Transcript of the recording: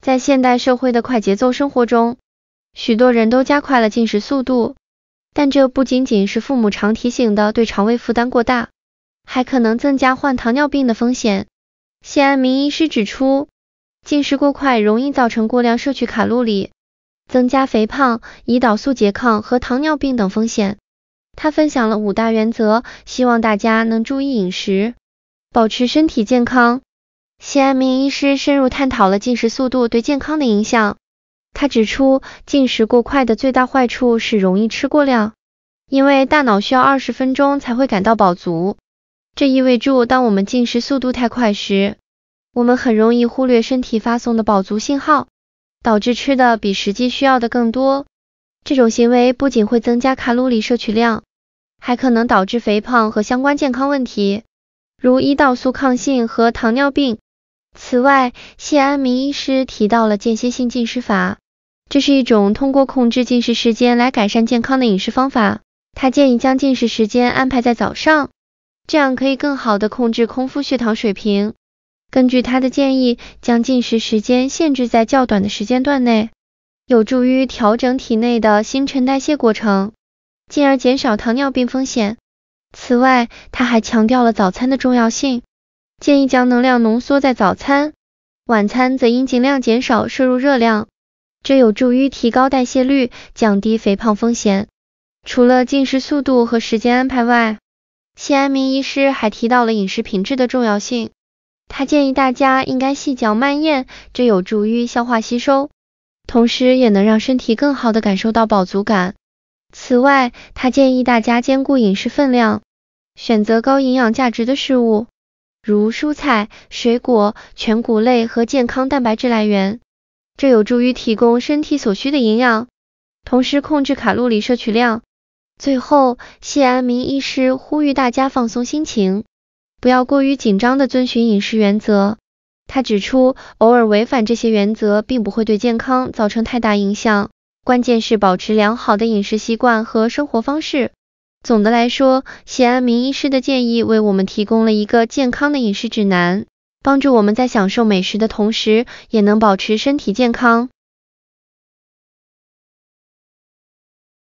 在现代社会的快节奏生活中，许多人都加快了进食速度，但这不仅仅是父母常提醒的对肠胃负担过大，还可能增加患糖尿病的风险。谢安明医师指出，进食过快容易造成过量摄取卡路里，增加肥胖、胰岛素拮抗和糖尿病等风险。他分享了五大原则，希望大家能注意饮食，保持身体健康。西安名医师深入探讨了进食速度对健康的影响。他指出，进食过快的最大坏处是容易吃过量，因为大脑需要二十分钟才会感到饱足。这意味着，当我们进食速度太快时，我们很容易忽略身体发送的饱足信号，导致吃的比实际需要的更多。这种行为不仅会增加卡路里摄取量，还可能导致肥胖和相关健康问题，如胰岛素抗性和糖尿病。此外，谢安民医师提到了间歇性进食法，这是一种通过控制进食时间来改善健康的饮食方法。他建议将进食时间安排在早上，这样可以更好地控制空腹血糖水平。根据他的建议，将进食时间限制在较短的时间段内，有助于调整体内的新陈代谢过程，进而减少糖尿病风险。此外，他还强调了早餐的重要性。建议将能量浓缩在早餐，晚餐则应尽量减少摄入热量，这有助于提高代谢率，降低肥胖风险。除了进食速度和时间安排外，谢安明医师还提到了饮食品质的重要性。他建议大家应该细嚼慢咽，这有助于消化吸收，同时也能让身体更好的感受到饱足感。此外，他建议大家兼顾饮食分量，选择高营养价值的食物。如蔬菜、水果、全谷类和健康蛋白质来源，这有助于提供身体所需的营养，同时控制卡路里摄取量。最后，谢安民医师呼吁大家放松心情，不要过于紧张的遵循饮食原则。他指出，偶尔违反这些原则并不会对健康造成太大影响，关键是保持良好的饮食习惯和生活方式。总的来说，谢安明医师的建议为我们提供了一个健康的饮食指南，帮助我们在享受美食的同时，也能保持身体健康。